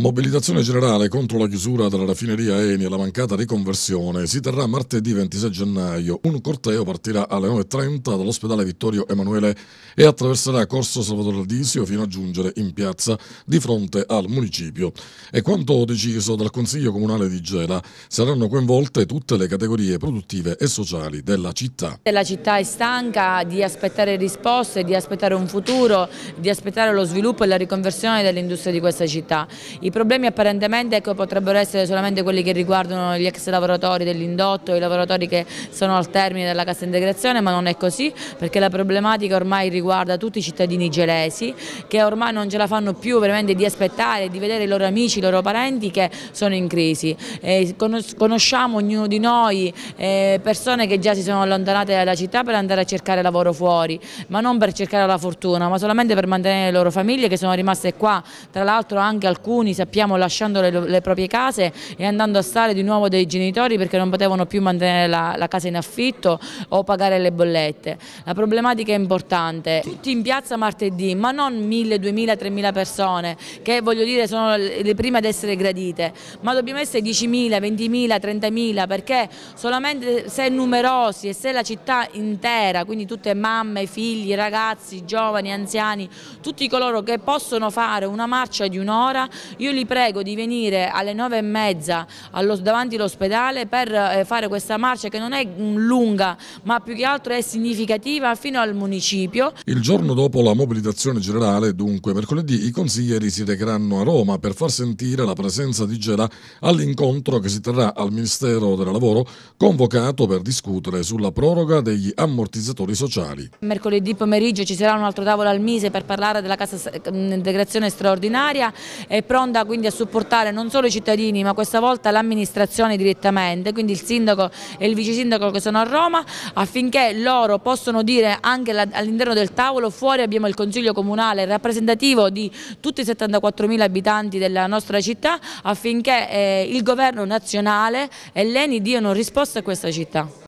Mobilitazione generale contro la chiusura della raffineria Eni e la mancata riconversione. Si terrà martedì 26 gennaio. Un corteo partirà alle 9.30 dall'ospedale Vittorio Emanuele e attraverserà Corso Salvatore Aldisio fino a giungere in piazza di fronte al municipio. E quanto deciso dal Consiglio Comunale di Gela, saranno coinvolte tutte le categorie produttive e sociali della città. La città è stanca di aspettare risposte, di aspettare un futuro, di aspettare lo sviluppo e la riconversione dell'industria di questa città. I i problemi apparentemente ecco, potrebbero essere solamente quelli che riguardano gli ex lavoratori dell'indotto, i lavoratori che sono al termine della cassa integrazione, ma non è così perché la problematica ormai riguarda tutti i cittadini gelesi che ormai non ce la fanno più veramente di aspettare, di vedere i loro amici, i loro parenti che sono in crisi. Eh, conosciamo ognuno di noi eh, persone che già si sono allontanate dalla città per andare a cercare lavoro fuori, ma non per cercare la fortuna, ma solamente per mantenere le loro famiglie che sono rimaste qua, tra l'altro anche alcuni sappiamo lasciando le, le, proprie case e andando a stare di nuovo dei genitori perché non potevano più mantenere la, la casa in affitto o pagare le bollette. La problematica è importante, tutti in piazza martedì ma non 1000, 2000, 3000 persone che voglio dire sono le prime ad essere gradite ma dobbiamo essere 10.000, 20.000, 30.000 perché solamente se numerosi e se la città intera, quindi tutte mamme, figli, ragazzi, giovani, anziani, tutti coloro che possono fare una marcia di un'ora, io li prego di venire alle nove e mezza davanti all'ospedale per eh, fare questa marcia che non è mm, lunga ma più che altro è significativa fino al municipio. Il giorno dopo la mobilitazione generale, dunque mercoledì, i consiglieri si recheranno a Roma per far sentire la presenza di Gela all'incontro che si terrà al Ministero del Lavoro convocato per discutere sulla proroga degli ammortizzatori sociali. Mercoledì pomeriggio ci sarà un altro tavolo al Mise per parlare della cassa mm, integrazione straordinaria È pronto Fonda quindi a supportare non solo i cittadini ma questa volta l'amministrazione direttamente, quindi il sindaco e il vice sindaco che sono a Roma affinché loro possano dire anche all'interno del tavolo fuori abbiamo il Consiglio Comunale rappresentativo di tutti i 74 mila abitanti della nostra città affinché eh, il governo nazionale e l'ENI diano risposta a questa città.